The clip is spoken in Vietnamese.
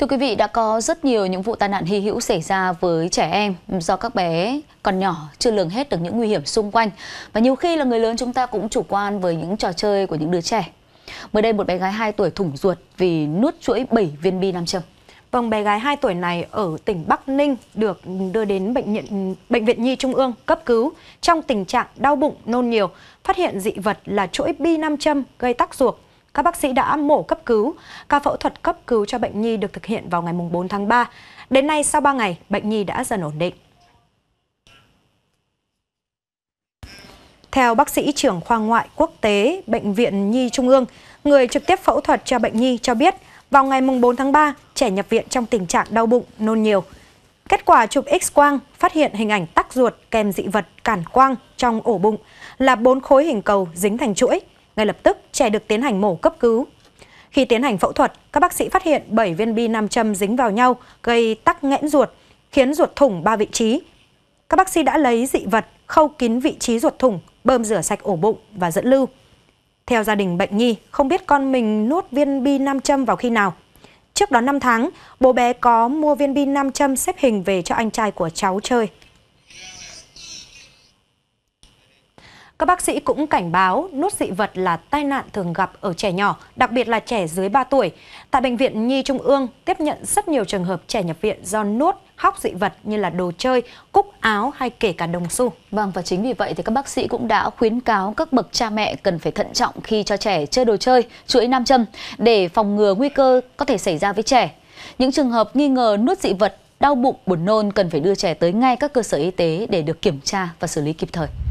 Thưa quý vị, đã có rất nhiều những vụ tai nạn hy hữu xảy ra với trẻ em do các bé còn nhỏ chưa lường hết được những nguy hiểm xung quanh. Và nhiều khi là người lớn chúng ta cũng chủ quan với những trò chơi của những đứa trẻ. Mới đây một bé gái 2 tuổi thủng ruột vì nuốt chuỗi 7 viên bi nam châm. Vâng, bé gái 2 tuổi này ở tỉnh Bắc Ninh được đưa đến bệnh viện bệnh viện Nhi Trung ương cấp cứu trong tình trạng đau bụng, nôn nhiều, phát hiện dị vật là chuỗi bi nam châm gây tắc ruột các bác sĩ đã mổ cấp cứu, ca phẫu thuật cấp cứu cho bệnh nhi được thực hiện vào ngày 4 tháng 3. Đến nay, sau 3 ngày, bệnh nhi đã dần ổn định. Theo bác sĩ trưởng khoa ngoại quốc tế Bệnh viện Nhi Trung ương, người trực tiếp phẫu thuật cho bệnh nhi cho biết, vào ngày 4 tháng 3, trẻ nhập viện trong tình trạng đau bụng, nôn nhiều. Kết quả chụp X-quang phát hiện hình ảnh tắc ruột kèm dị vật cản quang trong ổ bụng là bốn khối hình cầu dính thành chuỗi. Ngay lập tức, trẻ được tiến hành mổ cấp cứu. Khi tiến hành phẫu thuật, các bác sĩ phát hiện 7 viên bi nam châm dính vào nhau, gây tắc nghẽn ruột, khiến ruột thủng 3 vị trí. Các bác sĩ đã lấy dị vật khâu kín vị trí ruột thủng, bơm rửa sạch ổ bụng và dẫn lưu. Theo gia đình bệnh nhi, không biết con mình nuốt viên bi nam châm vào khi nào. Trước đó 5 tháng, bố bé có mua viên bi nam châm xếp hình về cho anh trai của cháu chơi. Các bác sĩ cũng cảnh báo nút dị vật là tai nạn thường gặp ở trẻ nhỏ, đặc biệt là trẻ dưới 3 tuổi. Tại Bệnh viện Nhi Trung ương tiếp nhận rất nhiều trường hợp trẻ nhập viện do nuốt, hóc dị vật như là đồ chơi, cúc áo hay kể cả đồng xu. Vâng và chính vì vậy thì các bác sĩ cũng đã khuyến cáo các bậc cha mẹ cần phải thận trọng khi cho trẻ chơi đồ chơi, chuỗi nam châm để phòng ngừa nguy cơ có thể xảy ra với trẻ. Những trường hợp nghi ngờ nuốt dị vật, đau bụng, buồn nôn cần phải đưa trẻ tới ngay các cơ sở y tế để được kiểm tra và xử lý kịp thời.